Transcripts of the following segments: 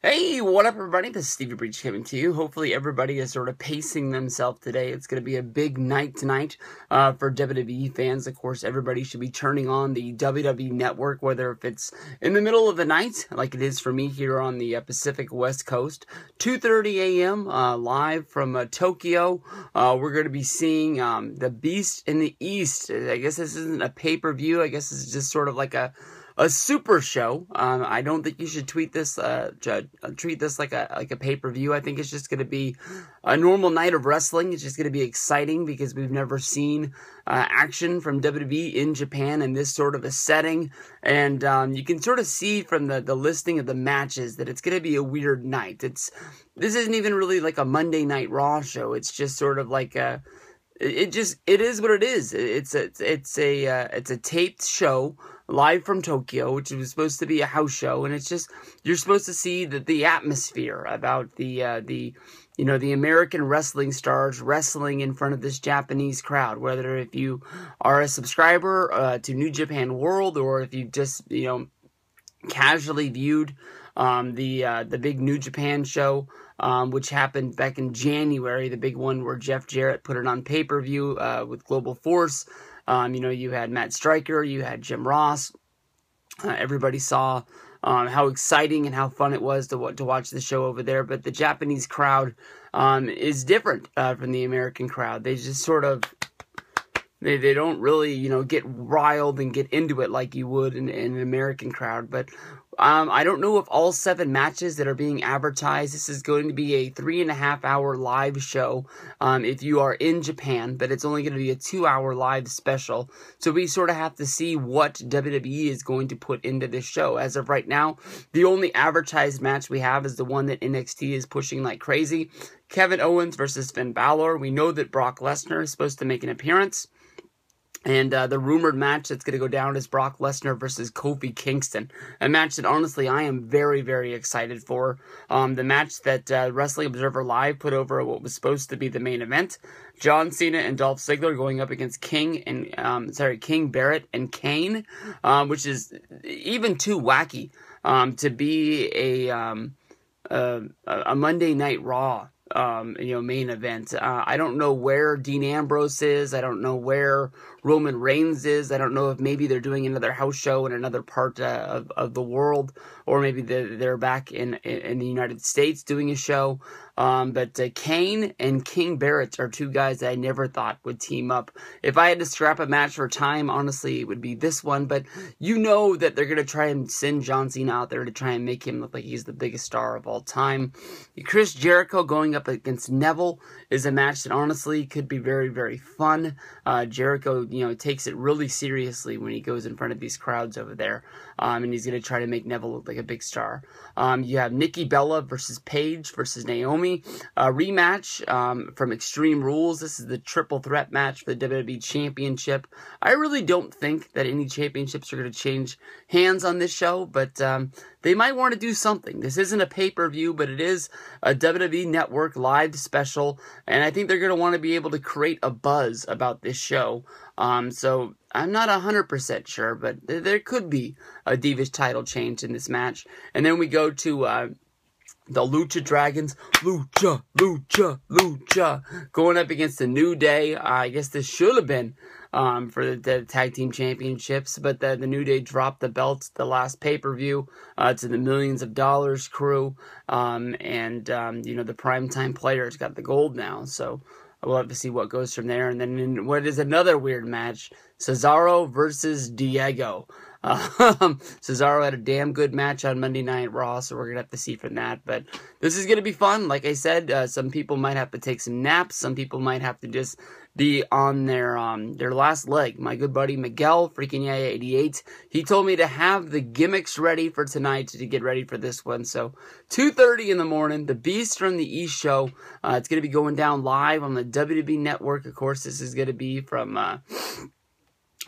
Hey, what up, everybody? This is Stevie Breach coming to you. Hopefully, everybody is sort of pacing themselves today. It's going to be a big night tonight uh, for WWE fans. Of course, everybody should be turning on the WWE network, whether if it's in the middle of the night, like it is for me here on the uh, Pacific West Coast, 2:30 a.m. Uh, live from uh, Tokyo. Uh, we're going to be seeing um, the Beast in the East. I guess this isn't a pay per view. I guess it's just sort of like a a super show. Um, I don't think you should tweet this, uh, uh treat this like a like a pay per view. I think it's just going to be a normal night of wrestling. It's just going to be exciting because we've never seen uh, action from WWE in Japan in this sort of a setting, and um, you can sort of see from the the listing of the matches that it's going to be a weird night. It's this isn't even really like a Monday Night Raw show. It's just sort of like a it just it is what it is. It's a, it's a uh, it's a taped show live from Tokyo, which was supposed to be a house show, and it's just you're supposed to see the, the atmosphere about the uh, the you know the American wrestling stars wrestling in front of this Japanese crowd. Whether if you are a subscriber uh, to New Japan World or if you just you know casually viewed um, the uh, the big New Japan show, um, which happened back in January, the big one where Jeff Jarrett put it on pay per view uh, with Global Force. Um, you know, you had Matt Striker, you had Jim Ross. Uh, everybody saw um, how exciting and how fun it was to to watch the show over there. But the Japanese crowd um, is different uh, from the American crowd. They just sort of they they don't really you know get riled and get into it like you would in, in an American crowd. But um, I don't know if all seven matches that are being advertised. This is going to be a three and a half hour live show um, if you are in Japan, but it's only going to be a two hour live special. So we sort of have to see what WWE is going to put into this show. As of right now, the only advertised match we have is the one that NXT is pushing like crazy Kevin Owens versus Finn Balor. We know that Brock Lesnar is supposed to make an appearance. And uh, the rumored match that's going to go down is Brock Lesnar versus Kofi Kingston, a match that honestly I am very, very excited for. Um, the match that uh, Wrestling Observer Live put over what was supposed to be the main event, John Cena and Dolph Ziggler going up against King and um, sorry King Barrett and Kane, um, which is even too wacky um, to be a, um, a a Monday Night Raw um, you know, main event. Uh, I don't know where Dean Ambrose is. I don't know where Roman Reigns is. I don't know if maybe they're doing another house show in another part uh, of, of the world, or maybe they're, they're back in, in the United States doing a show. Um, but uh, Kane and King Barrett are two guys that I never thought would team up. If I had to scrap a match for time, honestly, it would be this one. But you know that they're going to try and send John Cena out there to try and make him look like he's the biggest star of all time. Chris Jericho going up up against Neville is a match that honestly could be very, very fun. Uh, Jericho, you know, takes it really seriously when he goes in front of these crowds over there, um, and he's going to try to make Neville look like a big star. Um, you have Nikki Bella versus Paige versus Naomi a rematch um, from Extreme Rules. This is the triple threat match for the WWE Championship. I really don't think that any championships are going to change hands on this show, but um, they might want to do something. This isn't a pay per view, but it is a WWE Network live special, and I think they're going to want to be able to create a buzz about this show. Um, so I'm not 100% sure, but th- there could be a Divas title change in this match. And then we go to uh, the Lucha Dragons, Lucha, Lucha, Lucha, going up against the New Day. Uh, I guess this should have been um, for the, the, tag team championships, but the, the New Day dropped the belts the last pay per view uh, to the millions of dollars crew, um, and um, you know the primetime has got the gold now. So we'll have to see what goes from there. And then in what is another weird match: Cesaro versus Diego. Um, Cesaro had a damn good match on Monday Night Raw, so we're gonna have to see from that. But this is gonna be fun. Like I said, uh, some people might have to take some naps. Some people might have to just be on their um their last leg. My good buddy Miguel, freaking yeah, eighty eight. He told me to have the gimmicks ready for tonight to get ready for this one. So two thirty in the morning, the Beast from the East show. Uh, it's gonna be going down live on the WWE Network. Of course, this is gonna be from. Uh,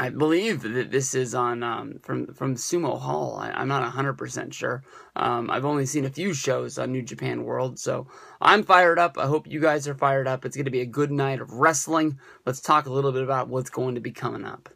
I believe that this is on um, from from Sumo Hall. I, am not 100 percent sure. Um, I've only seen a few shows on New Japan World, so I'm fired up. I hope you guys are fired up. It's going to be a good night of wrestling. Let's talk a little bit about what's going to be coming up.